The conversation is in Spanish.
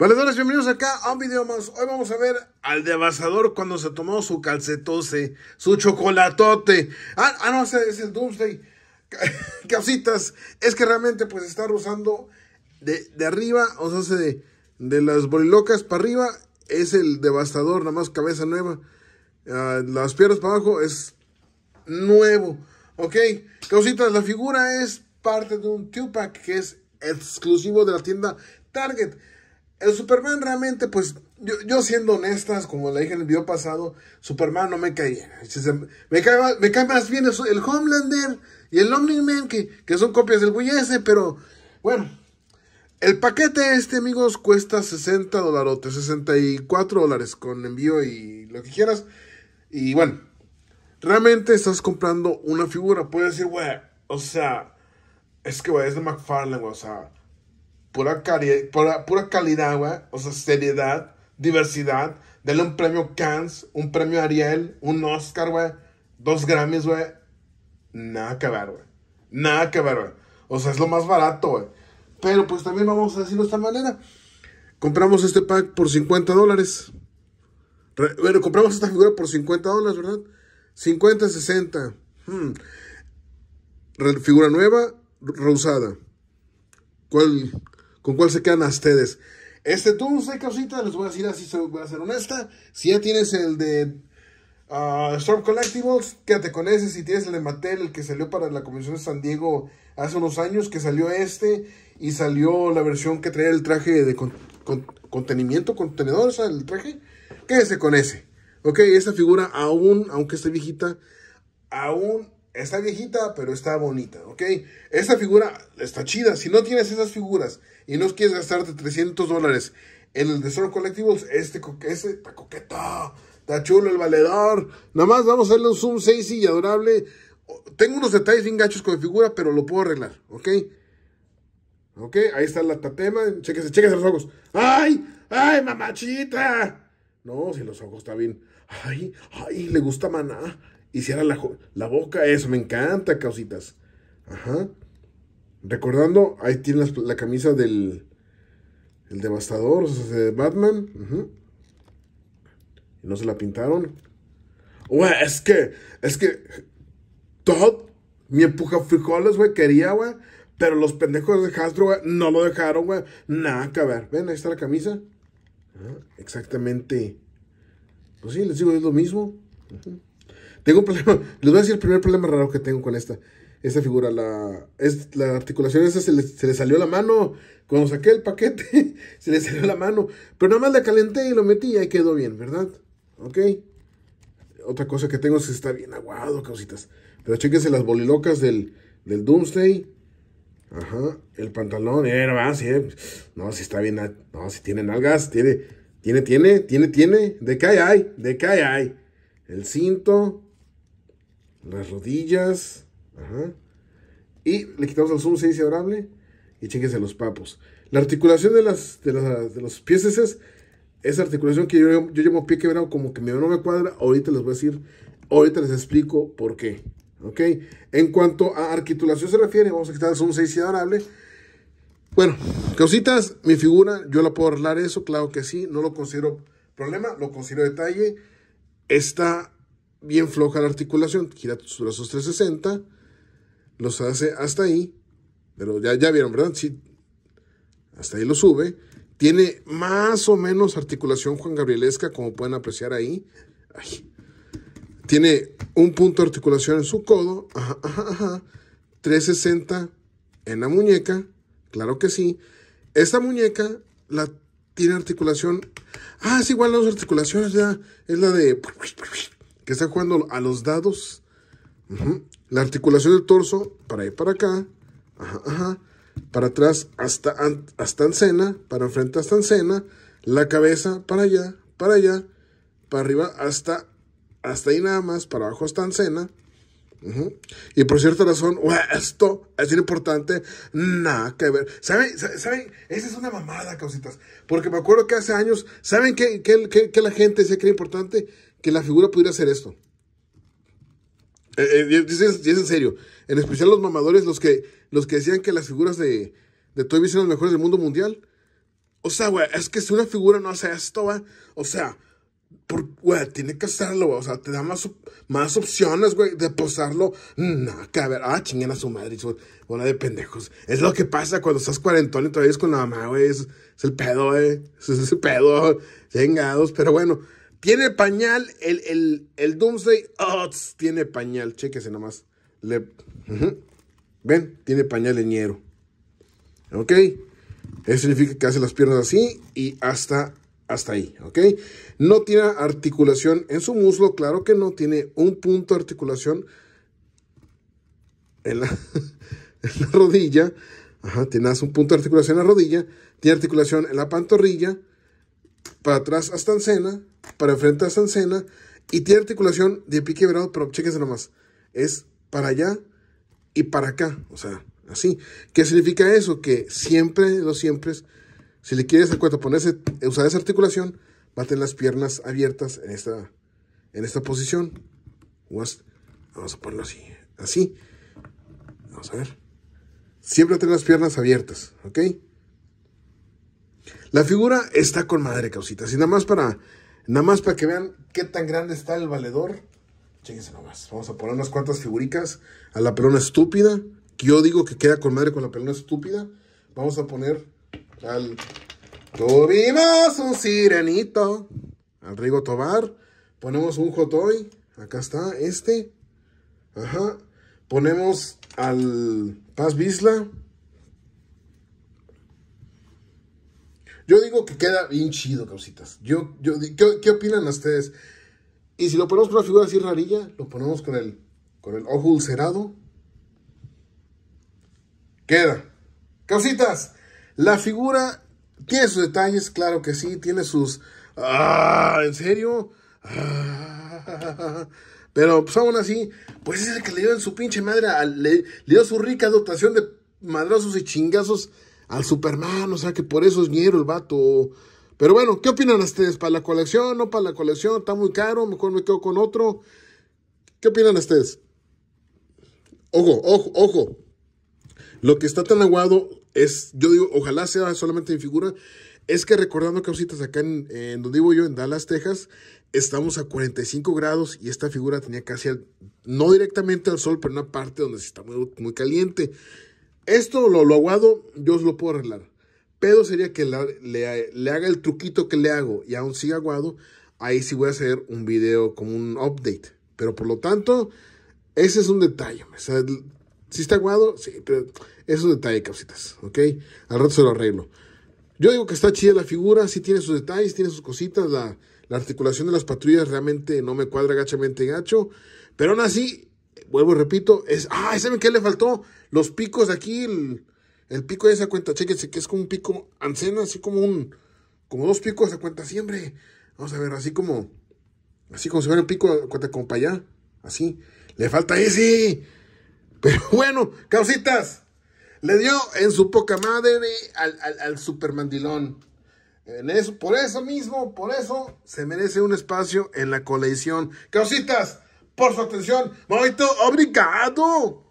Valedores, bienvenidos acá a un video más. Hoy vamos a ver al devastador cuando se tomó su calcetose, su chocolatote. Ah, ah no, es el Doomsday. causitas es que realmente pues está rozando de, arriba, o sea, de, las bolilocas para arriba es el devastador, nada más cabeza nueva. Ah, las piernas para abajo es nuevo. Ok, causitas, la figura es parte de un pack que es exclusivo de la tienda Target el Superman realmente, pues, yo, siendo honestas, como le dije en el video pasado, Superman no me caía. Me cae, me cae más bien el, Homelander y el Omni-Man, que, que, son copias del güey pero bueno. El paquete este, amigos, cuesta 60 dólares, 64 dólares con envío y lo que quieras. Y bueno, realmente estás comprando una figura. Puedes decir, güey, o sea, es que, güey, es de McFarlane, wey, o sea, pura, pura, calidad, güey. O sea, seriedad, diversidad. Denle un premio Cannes, un premio Ariel, un Oscar, güey. Dos Grammys, güey. Nada que ver, güey. Nada que ver, güey. O sea, es lo más barato, güey. Pero pues también vamos a decirlo de esta manera. Compramos este pack por 50 dólares. Bueno, compramos esta figura por 50 dólares, ¿verdad? 50, 60. Hmm. Figura nueva, reusada. ¿Cuál? ¿Con cuál se quedan a ustedes? Este Doomsday, cosita, les voy a decir así, voy a ser honesta. Si ya tienes el de uh, Storm Collectibles, quédate con ese. Si tienes el de Mattel, el que salió para la Convención de San Diego hace unos años, que salió este y salió la versión que traía el traje de contenimiento, contenedor, o sea, el traje, quédese con ese. Ok, esta figura aún, aunque esté viejita, aún está viejita, pero está bonita, ¿ok? Esta figura está chida. Si no tienes esas figuras y no quieres gastarte 300 dólares en el Tesoro Collectibles, este, ese está coqueta, está chulo el valedor. Nada más vamos a darle un zoom sexy y adorable. Tengo unos detalles bien gachos con la figura, pero lo puedo arreglar, ¿ok? ¿Ok? Ahí está la tatema. Chéquese, los ojos. ¡Ay! ¡Ay, mamachita! No, si los ojos está bien. ¡Ay! ¡Ay! Le gusta maná. Hiciera la, la boca. Eso me encanta, causitas. Ajá. Recordando, ahí tiene la, camisa del el devastador, o sea, de Batman. Ajá. Y No se la pintaron. Güey, es que, es que Todd, mi empuja frijoles, güey, quería, güey. Pero los pendejos de Hasbro, güey, no lo dejaron, güey. Nada que ver. Ven, ahí está la camisa. Ah, exactamente. Pues sí, les digo, es lo mismo. Ajá. Tengo un problema. Les voy a decir el primer problema raro que tengo con esta. Esta figura, la, es, articulación esa se le, salió la mano. Cuando saqué el paquete, se le salió la mano. Pero nada más la calenté y lo metí y ahí quedó bien, ¿verdad? Ok. Otra cosa que tengo es que está bien aguado, cositas. Pero chequense las bolilocas del, del Doomsday. Ajá. El pantalón, eh, no, eh. no, si está bien. No, si tiene nalgas, tiene, tiene, tiene, tiene, tiene. De qué hay, de qué hay. El cinto las rodillas. Ajá. Y le quitamos el zoom 6 adorable y chéquense los papos. La articulación de, las, de, los pies es esa articulación que yo, yo llamo pie quebrado, como que no me cuadra. Ahorita les voy a decir, ahorita les explico por qué. ¿Ok? En cuanto a articulación se refiere, vamos a quitar el zoom 6 y adorable. Bueno, cositas, mi figura, yo la puedo arreglar eso, claro que sí, no lo considero problema, lo considero detalle. Está bien floja la articulación, gira tus brazos 360, los hace hasta ahí, pero ya, ya vieron, ¿verdad? Sí, hasta ahí lo sube. Tiene más o menos articulación Juan Gabrielesca, como pueden apreciar ahí. Tiene un punto de articulación en su codo, ajá, ajá, 360 en la muñeca, claro que sí. Esta muñeca la tiene articulación. Ah, es igual las articulaciones, ya. Es la de que está jugando a los dados. La articulación del torso para ir para acá. Para atrás hasta, hasta encena. Para enfrente hasta encena. La cabeza para allá, para allá. Para arriba hasta, hasta ahí nada más. Para abajo hasta encena. Y por cierta razón, esto es importante, nada que ver. ¿Saben? ¿Saben? Esa es una mamada, causitas. Porque me acuerdo que hace años, ¿saben qué la gente decía que era importante? que la figura pudiera hacer esto. Eh, eh es, en serio. En especial los mamadores, los que, los que decían que las figuras de, de Toy Biz eran las mejores del mundo mundial. O sea, güey, es que si una figura no hace esto, güey, o sea, güey, tiene que hacerlo, güey, o sea, te da más, más opciones, güey, de posarlo. No, que a ver, ah, chinguen a su madre, bola de pendejos. Es lo que pasa cuando estás cuarentón y todavía es con la mamá, güey, es, el pedo, güey, eh, es, ese pedo, chingados, pero bueno. Tiene pañal, el, Doomsday tiene pañal. Chéquese nomás. Le, Ven, tiene pañal hierro. ¿Ok? Eso significa que hace las piernas así y hasta, hasta ahí. ¿Ok? No tiene articulación en su muslo. Claro que no. Tiene un punto de articulación en la, en la rodilla. Ajá, tiene un punto de articulación en la rodilla. Tiene articulación en la pantorrilla para atrás hasta Encena, para enfrente hasta Encena, y tiene articulación de pique quebrado, pero chéquense nomás, es para allá y para acá, o sea, así. ¿Qué significa eso? Que siempre, lo siempre, si le quieres el ponerse, usar esa articulación, va a tener las piernas abiertas en esta, en esta posición. Vamos a ponerlo así, así. Vamos a ver. Siempre tener las piernas abiertas, ¿ok? La figura está con madre, causitas. Y nada más para, nada más para que vean qué tan grande está el valedor. Chéquense nomás. Vamos a poner unas cuantas figuritas a la pelona estúpida. Que yo digo que queda con madre con la pelona estúpida. Vamos a poner al Tuvimos un sirenito. Al Rigo Tobar. Ponemos un Jotoy. Acá está, este. Ajá. Ponemos al Paz Bisla. Yo digo que queda bien chido, cositas. Yo, yo, ¿qué, opinan ustedes? Y si lo ponemos con una figura así rarilla, lo ponemos con el, con el ojo ulcerado. Queda. Cositas, la figura tiene sus detalles, claro que sí, tiene sus... Ah, ¿En serio? Ah, pero pues aún así, pues es el que le dio en su pinche madre, le, dio su rica dotación de madrazos y chingazos al Superman, o sea que por eso es miedo el vato. Pero bueno, ¿qué opinan ustedes? ¿Para la colección? ¿No para la colección? ¿Está muy caro? ¿Mejor me quedo con otro? ¿Qué opinan ustedes? Ojo, ojo, ojo. Lo que está tan aguado es, yo digo, ojalá sea solamente mi figura. Es que recordando causitas acá en, donde vivo yo, en Dallas, Texas, estamos a 45 grados y esta figura tenía casi, no directamente al sol, pero en una parte donde sí está muy, muy caliente. Esto, lo, aguado, yo os lo puedo arreglar. Pero sería que le, haga el truquito que le hago y aún siga aguado. Ahí sí voy a hacer un video como un update. Pero por lo tanto, ese es un detalle. si está aguado, sí, pero es un detalle, causitas. ¿Ok? Al rato se lo arreglo. Yo digo que está chida la figura, sí tiene sus detalles, tiene sus cositas. La, la articulación de las patrullas realmente no me cuadra gachamente gacho. Pero aún así, vuelvo y repito, es, ah, ¿saben qué le faltó? Los picos de aquí, el, pico de esa cuenta, chéquense que es como un pico ancena, así como un, como dos picos de cuenta siempre. Vamos a ver, así como, así como se fuera un pico de cuenta como para allá, así. Le falta ese. Pero bueno, causitas, le dio en su poca madre al, al, al supermandilón. En eso, por eso mismo, por eso se merece un espacio en la colección. Causitas, por su atención. Muito obrigado.